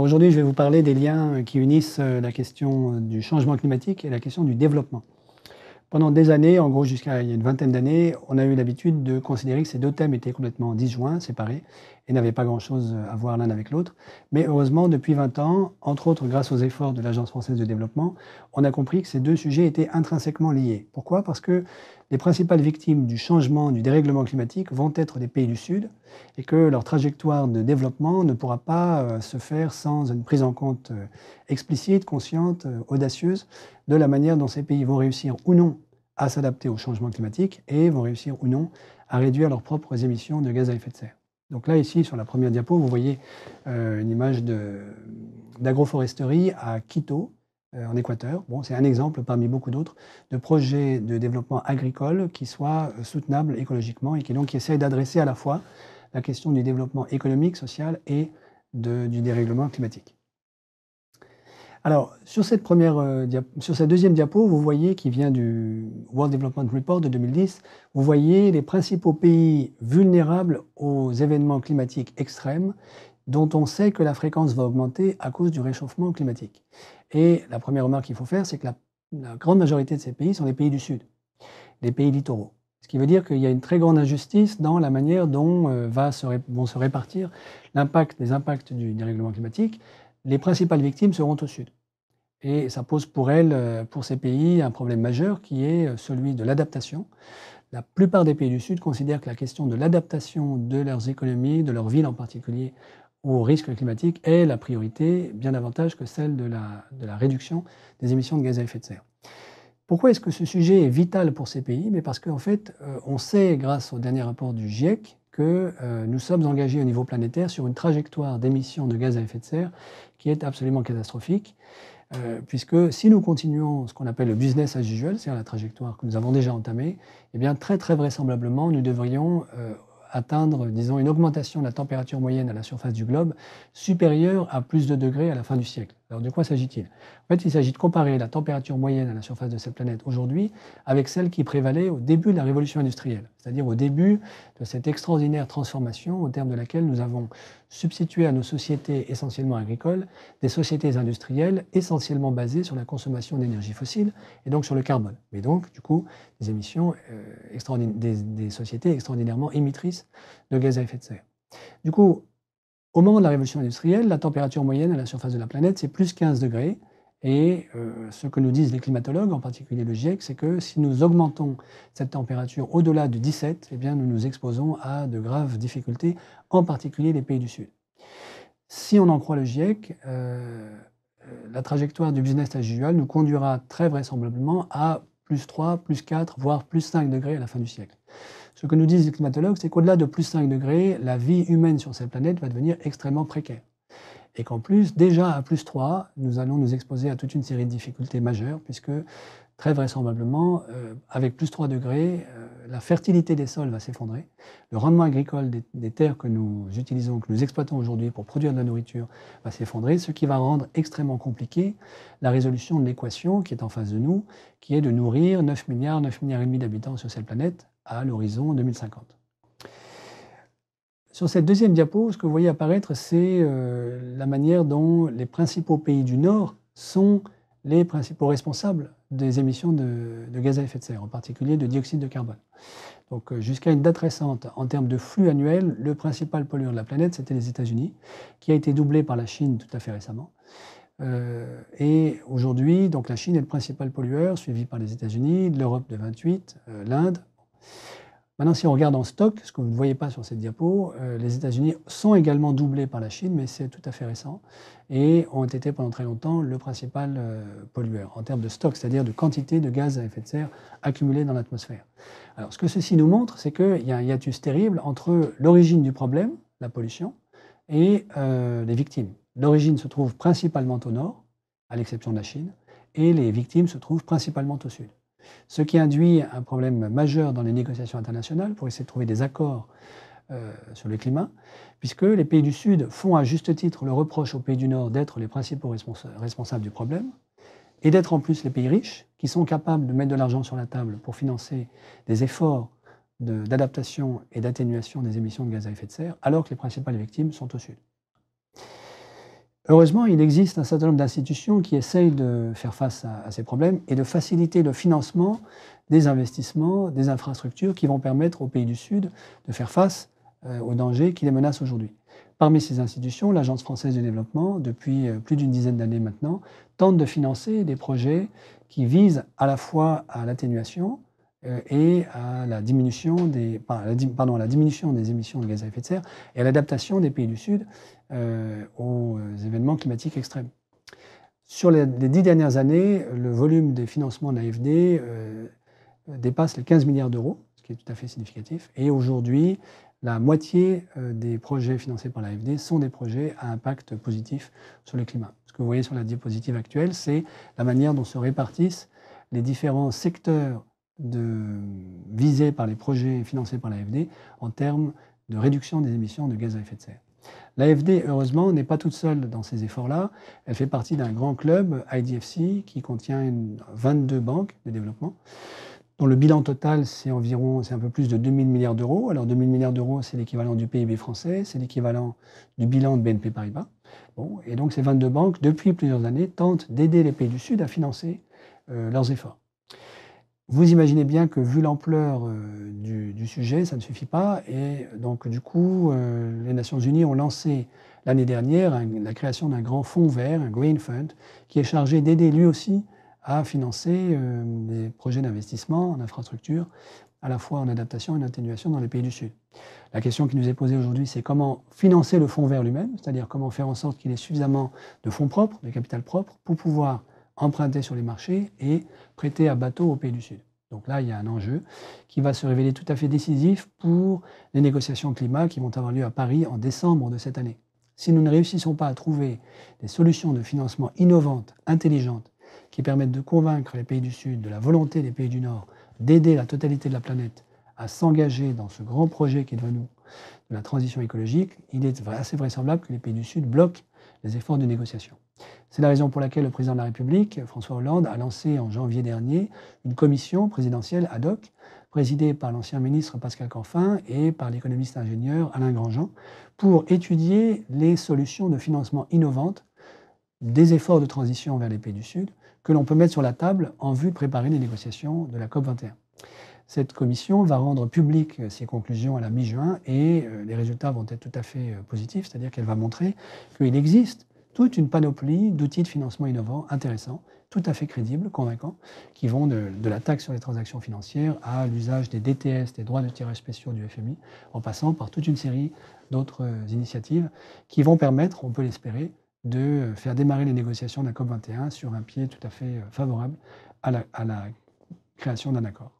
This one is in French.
aujourd'hui, je vais vous parler des liens euh, qui unissent euh, la question euh, du changement climatique et la question du développement. Pendant des années, en gros jusqu'à une vingtaine d'années, on a eu l'habitude de considérer que ces deux thèmes étaient complètement disjoints, séparés, et n'avaient pas grand-chose à voir l'un avec l'autre. Mais heureusement, depuis 20 ans, entre autres grâce aux efforts de l'Agence française de développement, on a compris que ces deux sujets étaient intrinsèquement liés. Pourquoi Parce que les principales victimes du changement, du dérèglement climatique vont être des pays du Sud et que leur trajectoire de développement ne pourra pas euh, se faire sans une prise en compte euh, explicite, consciente, euh, audacieuse de la manière dont ces pays vont réussir ou non à s'adapter au changement climatique et vont réussir ou non à réduire leurs propres émissions de gaz à effet de serre. Donc là, ici, sur la première diapo, vous voyez une image d'agroforesterie à Quito, euh, en Équateur. Bon, c'est un exemple parmi beaucoup d'autres de projets de développement agricole qui soient euh, soutenables écologiquement et qui donc essayent d'adresser à la fois la question du développement économique, social et du dérèglement climatique. Alors, sur cette, première, euh, sur cette deuxième diapo, vous voyez, qui vient du World Development Report de 2010, vous voyez les principaux pays vulnérables aux événements climatiques extrêmes dont on sait que la fréquence va augmenter à cause du réchauffement climatique. Et la première remarque qu'il faut faire, c'est que la, grande majorité de ces pays sont des pays du Sud, des pays littoraux. Ce qui veut dire qu'il y a une très grande injustice dans la manière dont euh, va se vont se répartir les impacts du dérèglement climatique. Les principales victimes seront au Sud. Et ça pose pour elles, euh, pour ces pays, un problème majeur qui est euh, celui de l'adaptation. La plupart des pays du Sud considèrent que la question de l'adaptation de leurs économies, de leurs villes en particulier, au risque climatique est la priorité bien davantage que celle de la, de la réduction des émissions de gaz à effet de serre. Pourquoi est-ce que ce sujet est vital pour ces pays Mais Parce qu'en fait, euh, on sait grâce au dernier rapport du GIEC que euh, nous sommes engagés au niveau planétaire sur une trajectoire d'émissions de gaz à effet de serre qui est absolument catastrophique, euh, puisque si nous continuons ce qu'on appelle le business as usual, c'est-à-dire la trajectoire que nous avons déjà entamée, eh bien très très vraisemblablement, nous devrions atteindre, disons, une augmentation de la température moyenne à la surface du globe supérieure à plus de degrés à la fin du siècle. Alors de quoi s'agit-il En fait, il s'agit de comparer la température moyenne à la surface de cette planète aujourd'hui avec celle qui prévalait au début de la révolution industrielle, c'est-à-dire au début de cette extraordinaire transformation au terme de laquelle nous avons substitué à nos sociétés essentiellement agricoles des sociétés industrielles essentiellement basées sur la consommation d'énergie fossile et donc sur le carbone. Mais donc, du coup, des émissions euh, des sociétés extraordinairement émettrices de gaz à effet de serre. Du coup, au moment de la révolution industrielle, la température moyenne à la surface de la planète, c'est plus 15 degrés. Et euh, ce que nous disent les climatologues, en particulier le GIEC, c'est que si nous augmentons cette température au-delà du 17, eh bien, nous nous exposons à de graves difficultés, en particulier les pays du Sud. Si on en croit le GIEC, euh, euh, la trajectoire du business as usual nous conduira très vraisemblablement à plus 3, plus 4, voire plus 5 degrés à la fin du siècle. Ce que nous disent les climatologues, c'est qu'au-delà de plus 5 degrés, la vie humaine sur cette planète va devenir extrêmement précaire. Et qu'en plus, déjà à plus 3, nous allons nous exposer à toute une série de difficultés majeures, puisque très vraisemblablement, euh, avec plus 3 degrés, euh, la fertilité des sols va s'effondrer, le rendement agricole des, des, terres que nous utilisons, que nous exploitons aujourd'hui pour produire de la nourriture, va s'effondrer, ce qui va rendre extrêmement compliqué la résolution de l'équation qui est en face de nous, qui est de nourrir 9 milliards, 9 milliards et demi d'habitants sur cette planète à l'horizon 2050. Sur cette deuxième diapo, ce que vous voyez apparaître, c'est euh, la manière dont les principaux pays du Nord sont les principaux responsables des émissions de, gaz à effet de serre, en particulier de dioxyde de carbone. Donc euh, jusqu'à une date récente, en termes de flux annuel, le principal pollueur de la planète, c'était les États-Unis, qui a été doublé par la Chine tout à fait récemment. Euh, et aujourd'hui, donc la Chine est le principal pollueur, suivi par les États-Unis, l'Europe de 28, l'Inde, Maintenant, si on regarde en stock, ce que vous ne voyez pas sur cette diapo, euh, les États-Unis sont également doublés par la Chine, mais c'est tout à fait récent, et ont été pendant très longtemps le principal euh, pollueur en termes de stock, c'est-à-dire de quantité de gaz à effet de serre accumulés dans l'atmosphère. Alors, ce que ceci nous montre, c'est qu'il y a un hiatus terrible entre l'origine du problème, la pollution, et euh, les victimes. L'origine se trouve principalement au nord, à l'exception de la Chine, et les victimes se trouvent principalement au sud ce qui induit un problème majeur dans les négociations internationales pour essayer de trouver des accords euh, sur le climat, puisque les pays du Sud font à juste titre le reproche aux pays du Nord d'être les principaux responsables du problème, et d'être en plus les pays riches, qui sont capables de mettre de l'argent sur la table pour financer des efforts d'adaptation et d'atténuation des émissions de gaz à effet de serre, alors que les principales victimes sont au Sud. Heureusement, il existe un certain nombre d'institutions qui essayent de faire face à, ces problèmes et de faciliter le financement des investissements, des infrastructures qui vont permettre aux pays du Sud de faire face euh, aux dangers qui les menacent aujourd'hui. Parmi ces institutions, l'Agence française du développement, depuis euh, plus d'une dizaine d'années maintenant, tente de financer des projets qui visent à la fois à l'atténuation, euh, et à la diminution des, pardon, la diminution des émissions de gaz à effet de serre et à l'adaptation des pays du Sud euh, aux euh, événements climatiques extrêmes. Sur les, dix dernières années, le volume des financements de l'AFD dépasse les 15 milliards d'euros, ce qui est tout à fait significatif. Et aujourd'hui, la moitié des projets financés par l'AFD sont des projets à impact positif sur le climat. Ce que vous voyez sur la diapositive actuelle, c'est la manière dont se répartissent les différents secteurs de, viser par les projets financés par l'AFD en termes de réduction des émissions de gaz à effet de serre. L'AFD, heureusement, n'est pas toute seule dans ces efforts-là. Elle fait partie d'un grand club, IDFC, qui contient 22 banques de développement, dont le bilan total, c'est environ, c'est un peu plus de 2 000 milliards d'euros. Alors 2 000 milliards d'euros, c'est l'équivalent du PIB français, c'est l'équivalent du bilan de BNP Paribas. Bon, et donc ces 22 banques, depuis plusieurs années, tentent d'aider les pays du Sud à financer euh, leurs efforts. Vous imaginez bien que vu l'ampleur euh, du, sujet, ça ne suffit pas. Et donc, du coup, euh, les Nations Unies ont lancé l'année dernière la création d'un grand fonds vert, un Green Fund, qui est chargé d'aider lui aussi à financer euh, des projets d'investissement en infrastructure, à la fois en adaptation et en atténuation dans les pays du Sud. La question qui nous est posée aujourd'hui, c'est comment financer le fonds vert lui-même, c'est-à-dire comment faire en sorte qu'il ait suffisamment de fonds propres, de capital propre, pour pouvoir emprunter sur les marchés et prêter à bateau aux pays du Sud. Donc là, il y a un enjeu qui va se révéler tout à fait décisif pour les négociations climat qui vont avoir lieu à Paris en décembre de cette année. Si nous ne réussissons pas à trouver des solutions de financement innovantes, intelligentes, qui permettent de convaincre les pays du Sud de la volonté des pays du Nord d'aider la totalité de la planète à s'engager dans ce grand projet qui est devant nous de la transition écologique, il est assez vraisemblable que les pays du Sud bloquent les efforts de négociation. C'est la raison pour laquelle le président de la République, François Hollande, a lancé en janvier dernier une commission présidentielle ad hoc, présidée par l'ancien ministre Pascal Canfin et par l'économiste ingénieur Alain Grandjean, pour étudier les solutions de financement innovantes des efforts de transition vers les pays du Sud que l'on peut mettre sur la table en vue de préparer les négociations de la COP21. Cette commission va rendre publiques ses conclusions à la mi-juin et euh, les résultats vont être tout à fait euh, positifs, c'est-à-dire qu'elle va montrer qu'il existe toute une panoplie d'outils de financement innovants intéressants, tout à fait crédibles, convaincants, qui vont de, la taxe sur les transactions financières à l'usage des DTS, des droits de tirage spéciaux du FMI, en passant par toute une série d'autres euh, initiatives qui vont permettre, on peut l'espérer, de faire démarrer les négociations de la COP21 sur un pied tout à fait euh, favorable à la création d'un accord.